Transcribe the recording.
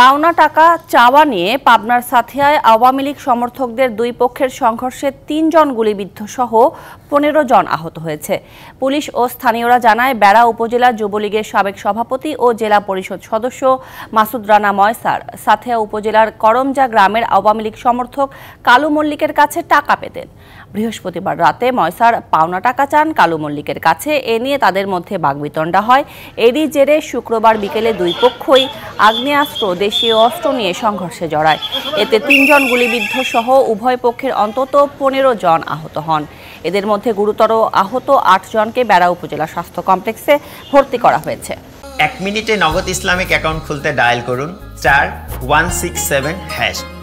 পাওনা টাকা চাওয়া নিয়ে পাবনার সাথিয়ায় আওয়ামী লীগ সমর্থকদের দুই পক্ষের সংঘর্ষে তিনজন গুলিবিদ্ধ সহ পনেরো জন আহত হয়েছে পুলিশ ও স্থানীয়রা জানায় বেড়া উপজেলা যুবলীগের সাবেক সভাপতি ও জেলা পরিষদ সদস্য মাসুদ রানা ময়সার সাথিয়া উপজেলার করমজা গ্রামের আওয়ামী লীগ সমর্থক কালু মল্লিকের কাছে টাকা পেতেন বৃহস্পতিবার রাতে ময়সার পাওনা টাকা চান কালু মল্লিকের কাছে এ নিয়ে তাদের মধ্যে বাগবিতণ্ডা হয় এরই জেরে শুক্রবার বিকেলে দুই পক্ষই আগ্নেয়াস্ত্র দেশীয় অস্ত্র নিয়ে সংঘর্ষে জড়ায় এতে তিনজন গুলিবিদ্ধ সহ উভয় পক্ষের অন্তত পনেরো জন আহত হন এদের মধ্যে গুরুতর আহত আটজনকে বেড়া উপজেলা স্বাস্থ্য কমপ্লেক্সে ভর্তি করা হয়েছে এক মিনিটে নগদ ইসলামিক অ্যাকাউন্ট খুলতে ডায়াল করুন চার ওয়ান সিক্স সেভেন হ্যাশ